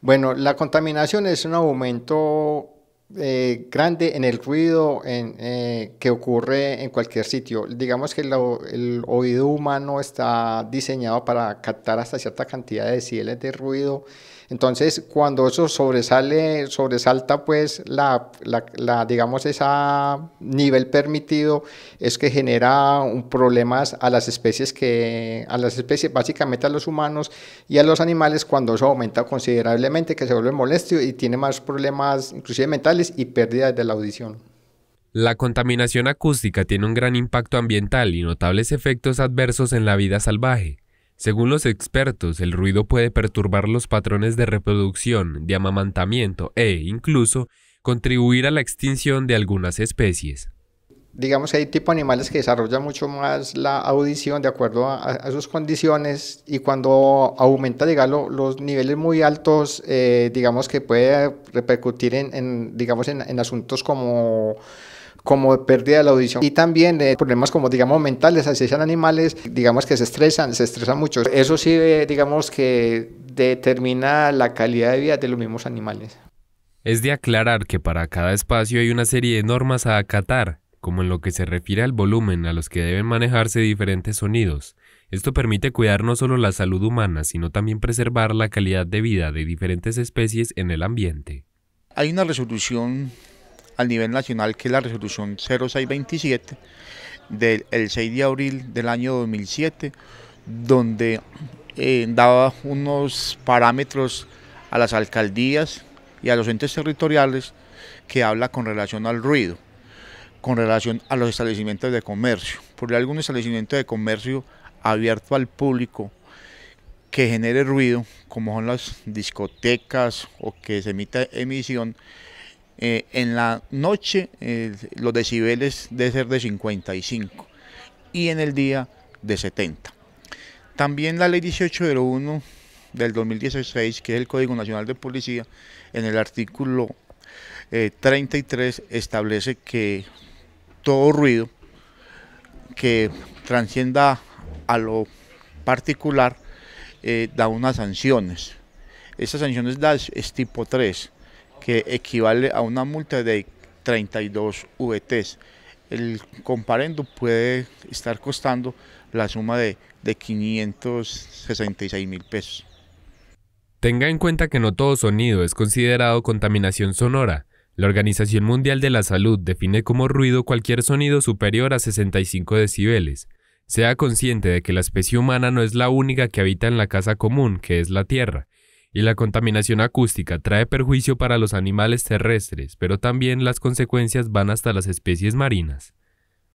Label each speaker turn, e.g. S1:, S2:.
S1: Bueno, la contaminación es un aumento eh, grande en el ruido eh, que ocurre en cualquier sitio. Digamos que el oído humano está diseñado para captar hasta cierta cantidad de decibeles de ruido. Entonces, cuando eso sobresale, sobresalta pues la, digamos, ese nivel permitido, es que genera problemas a las especies que, a las especies, básicamente a los humanos y a los animales cuando eso aumenta considerablemente, que se vuelve molesto y tiene más problemas, inclusive mentales y pérdidas de la audición.
S2: La contaminación acústica tiene un gran impacto ambiental y notables efectos adversos en la vida salvaje. Según los expertos, el ruido puede perturbar los patrones de reproducción, de amamantamiento e, incluso, contribuir a la extinción de algunas especies
S1: digamos que hay tipo de animales que desarrollan mucho más la audición de acuerdo a, sus condiciones y cuando aumenta, digamos, los niveles muy altos, eh, digamos que puede repercutir en, digamos, en, asuntos como como pérdida de la audición y también eh, problemas como digamos mentales, así sean animales, digamos que se estresan, se estresan mucho. Eso sí, eh, digamos que determina la calidad de vida de los mismos animales.
S2: Es de aclarar que para cada espacio hay una serie de normas a acatar como en lo que se refiere al volumen a los que deben manejarse diferentes sonidos. Esto permite cuidar no solo la salud humana, sino también preservar la calidad de vida de diferentes especies en el ambiente.
S3: Hay una resolución a nivel nacional que es la resolución 0627 del 6 de abril del año 2007, donde eh, daba unos parámetros a las alcaldías y a los entes territoriales que habla con relación al ruido con relación a los establecimientos de comercio. Por algún establecimiento de comercio abierto al público que genere ruido, como son las discotecas o que se emita emisión, eh, en la noche eh, los decibeles deben ser de 55 y en el día de 70. También la ley 1801 del 2016, que es el Código Nacional de Policía, en el artículo 33 eh, establece que todo ruido que transcienda a lo particular eh, da unas sanciones. Esas sanciones las es tipo 3, que equivale a una multa de 32 VTs. El comparendo puede estar costando la suma de 566 mil pesos.
S2: Tenga en cuenta que no todo sonido es considerado contaminación sonora. La Organización Mundial de la Salud define como ruido cualquier sonido superior a 65 decibeles. Sea consciente de que la especie humana no es la única que habita en la casa común, que es la Tierra, y la contaminación acústica trae perjuicio para los animales terrestres, pero también las consecuencias van hasta las especies marinas.